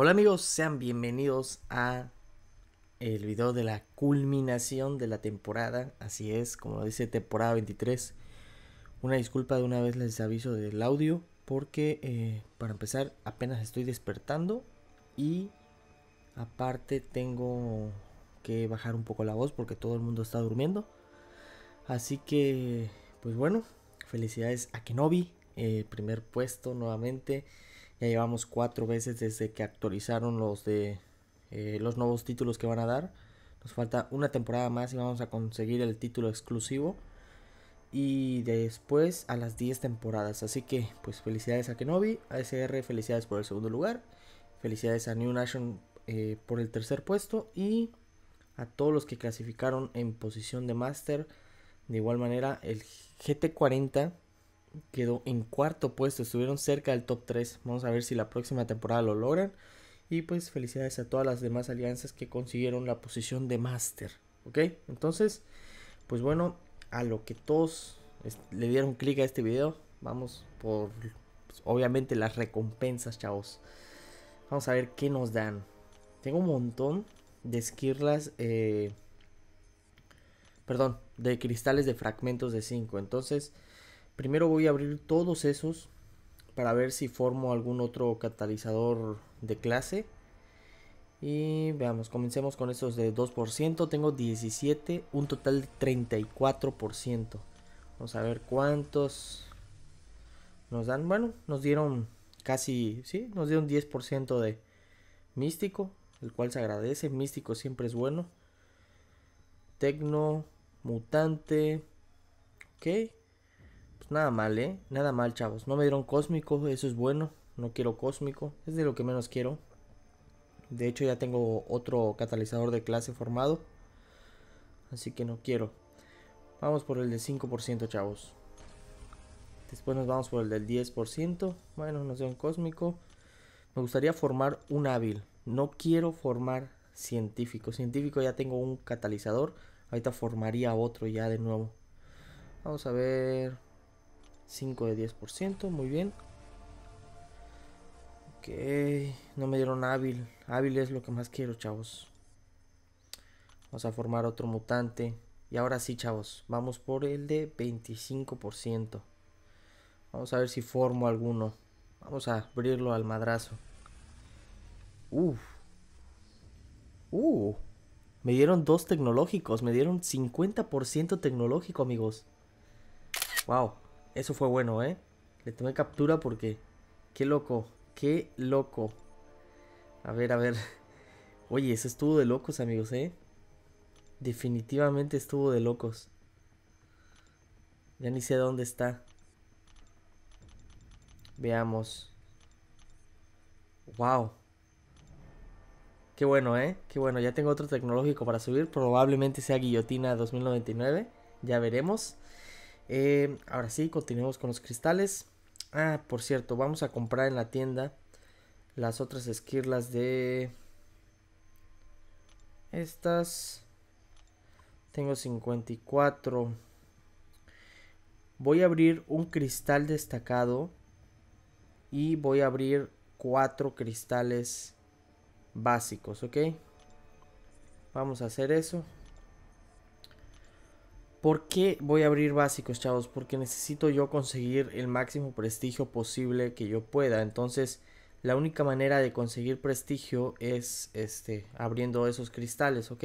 Hola amigos, sean bienvenidos a el video de la culminación de la temporada. Así es, como dice temporada 23. Una disculpa de una vez les aviso del audio porque eh, para empezar apenas estoy despertando y aparte tengo que bajar un poco la voz porque todo el mundo está durmiendo. Así que, pues bueno, felicidades a Kenobi, eh, primer puesto nuevamente. Ya llevamos cuatro veces desde que actualizaron los de eh, los nuevos títulos que van a dar. Nos falta una temporada más y vamos a conseguir el título exclusivo. Y después a las 10 temporadas. Así que, pues felicidades a Kenobi, a SR, felicidades por el segundo lugar. Felicidades a New Nation eh, por el tercer puesto. Y a todos los que clasificaron en posición de Master. De igual manera, el GT40 quedó en cuarto puesto, estuvieron cerca del top 3. Vamos a ver si la próxima temporada lo logran. Y pues felicidades a todas las demás alianzas que consiguieron la posición de máster. ¿Ok? Entonces, pues bueno, a lo que todos le dieron clic a este video, vamos por pues, obviamente las recompensas, chavos. Vamos a ver qué nos dan. Tengo un montón de esquirlas. Eh, perdón, de cristales de fragmentos de 5. Entonces, Primero voy a abrir todos esos para ver si formo algún otro catalizador de clase. Y veamos, comencemos con esos de 2%. Tengo 17, un total de 34%. Vamos a ver cuántos nos dan. Bueno, nos dieron casi, sí, nos dieron 10% de místico, el cual se agradece. Místico siempre es bueno. Tecno, mutante. Ok, pues, nada mal, ¿eh? Nada mal, chavos. No me dieron cósmico, eso es bueno. No quiero cósmico, es de lo que menos quiero. De hecho, ya tengo otro catalizador de clase formado. Así que no quiero. Vamos por el de 5%, chavos. Después nos vamos por el del 10%. Bueno, nos dio un cósmico. Me gustaría formar un hábil. No quiero formar científico. Científico ya tengo un catalizador. Ahorita formaría otro ya de nuevo. Vamos a ver. 5 de 10%, muy bien. Ok, no me dieron hábil. Hábil es lo que más quiero, chavos. Vamos a formar otro mutante. Y ahora sí, chavos, vamos por el de 25%. Vamos a ver si formo alguno. Vamos a abrirlo al madrazo. Uf. Uh. Me dieron dos tecnológicos. Me dieron 50% tecnológico, amigos. Wow. Eso fue bueno, ¿eh? Le tomé captura porque... Qué loco, qué loco. A ver, a ver. Oye, eso estuvo de locos, amigos, ¿eh? Definitivamente estuvo de locos. Ya ni sé dónde está. Veamos. Wow. Qué bueno, ¿eh? Qué bueno. Ya tengo otro tecnológico para subir. Probablemente sea Guillotina 2099. Ya veremos. Eh, ahora sí, continuemos con los cristales. Ah, por cierto, vamos a comprar en la tienda las otras esquirlas de... Estas... Tengo 54. Voy a abrir un cristal destacado. Y voy a abrir cuatro cristales básicos, ¿ok? Vamos a hacer eso. ¿Por qué voy a abrir básicos, chavos? Porque necesito yo conseguir el máximo prestigio posible que yo pueda. Entonces, la única manera de conseguir prestigio es este abriendo esos cristales, ¿ok?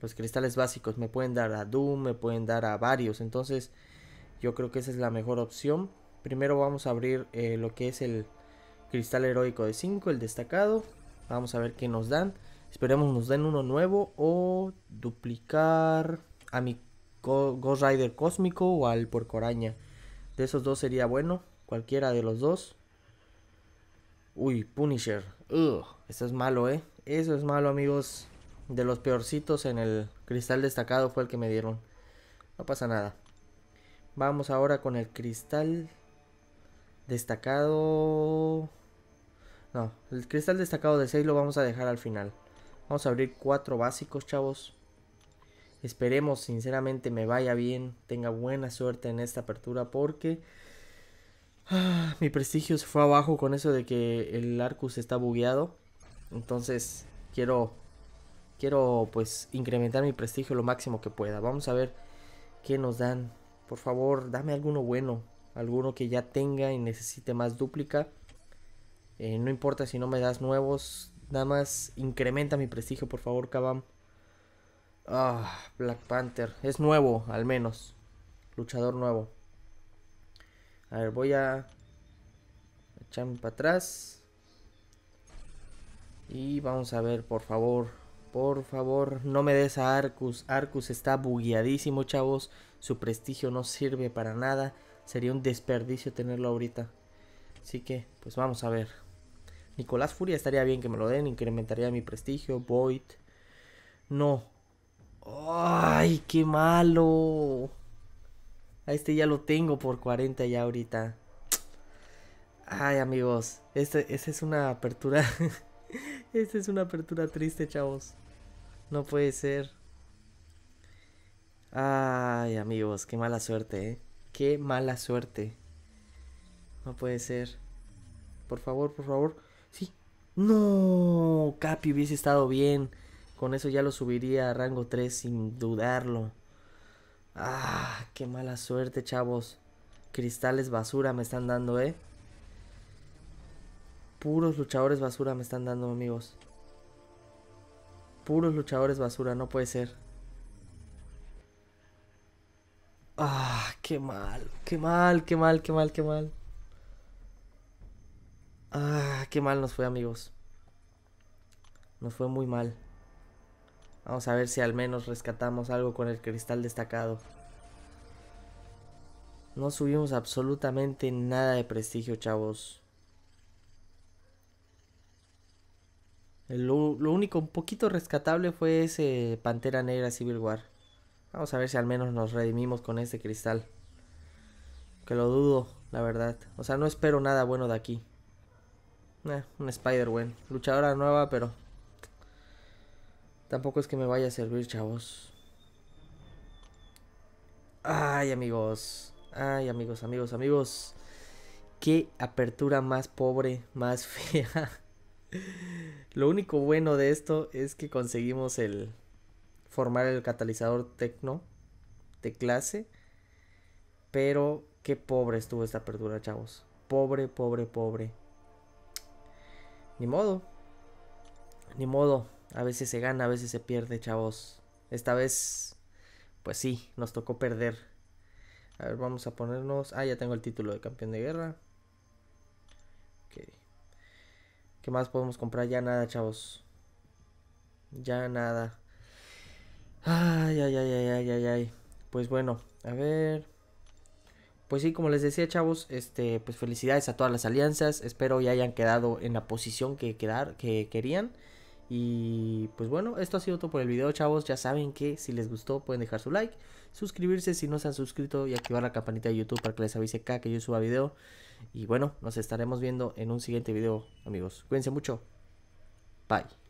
Los cristales básicos me pueden dar a Doom, me pueden dar a varios. Entonces, yo creo que esa es la mejor opción. Primero vamos a abrir eh, lo que es el cristal heroico de 5, el destacado. Vamos a ver qué nos dan. Esperemos nos den uno nuevo o duplicar a mi Ghost Rider Cósmico o al Porcoraña De esos dos sería bueno, cualquiera de los dos. Uy, Punisher. Esto eso es malo, ¿eh? Eso es malo, amigos. De los peorcitos en el cristal destacado fue el que me dieron. No pasa nada. Vamos ahora con el cristal destacado. No, el cristal destacado de 6 lo vamos a dejar al final. Vamos a abrir cuatro básicos, chavos. Esperemos sinceramente me vaya bien, tenga buena suerte en esta apertura porque ah, mi prestigio se fue abajo con eso de que el Arcus está bugueado. Entonces quiero, quiero pues incrementar mi prestigio lo máximo que pueda. Vamos a ver qué nos dan. Por favor, dame alguno bueno, alguno que ya tenga y necesite más Duplica eh, no importa si no me das nuevos, nada más incrementa mi prestigio por favor, Kabam. Ah, Black Panther. Es nuevo, al menos. Luchador nuevo. A ver, voy a echarme para atrás. Y vamos a ver, por favor. Por favor, no me des a Arcus. Arcus está bugueadísimo, chavos. Su prestigio no sirve para nada. Sería un desperdicio tenerlo ahorita. Así que, pues vamos a ver. Nicolás Furia estaría bien que me lo den. Incrementaría mi prestigio. Void. No, ¡Ay, qué malo! A este ya lo tengo por 40 ya ahorita. Ay, amigos. Esta es una apertura. esta es una apertura triste, chavos. No puede ser. Ay, amigos. Qué mala suerte, ¿eh? Qué mala suerte. No puede ser. Por favor, por favor. Sí. No, Capi hubiese estado bien. Con eso ya lo subiría a rango 3 sin dudarlo. Ah, qué mala suerte, chavos. Cristales basura me están dando, ¿eh? Puros luchadores basura me están dando, amigos. Puros luchadores basura, no puede ser. Ah, qué mal, qué mal, qué mal, qué mal, qué mal. Ah, qué mal nos fue, amigos. Nos fue muy mal. Vamos a ver si al menos rescatamos algo con el cristal destacado. No subimos absolutamente nada de prestigio, chavos. Lo, único un poquito rescatable fue ese Pantera Negra Civil War. Vamos a ver si al menos nos redimimos con este cristal. Que lo dudo, la verdad. O sea, no espero nada bueno de aquí. Eh, un Spider-Man. Luchadora nueva, pero Tampoco es que me vaya a servir, chavos. Ay, amigos. Ay, amigos, amigos, amigos. Qué apertura más pobre, más fea. Lo único bueno de esto es que conseguimos el formar el catalizador tecno de clase. Pero qué pobre estuvo esta apertura, chavos. Pobre, pobre, pobre. Ni modo. Ni modo. A veces se gana, a veces se pierde, chavos. Esta vez, pues sí, nos tocó perder. A ver, vamos a ponernos... Ah, ya tengo el título de campeón de guerra. Ok. ¿Qué más podemos comprar? Ya nada, chavos. Ya nada. Ay, ay, ay, ay, ay, ay, Pues bueno, a ver. Pues sí, como les decía, chavos, este, pues felicidades a todas las alianzas. Espero ya hayan quedado en la posición que quedar, que querían. Y pues bueno, esto ha sido todo por el video, chavos. Ya saben que si les gustó pueden dejar su like, suscribirse si no se han suscrito y activar la campanita de YouTube para que les avise cada que yo suba video. Y bueno, nos estaremos viendo en un siguiente video, amigos. Cuídense mucho. Bye.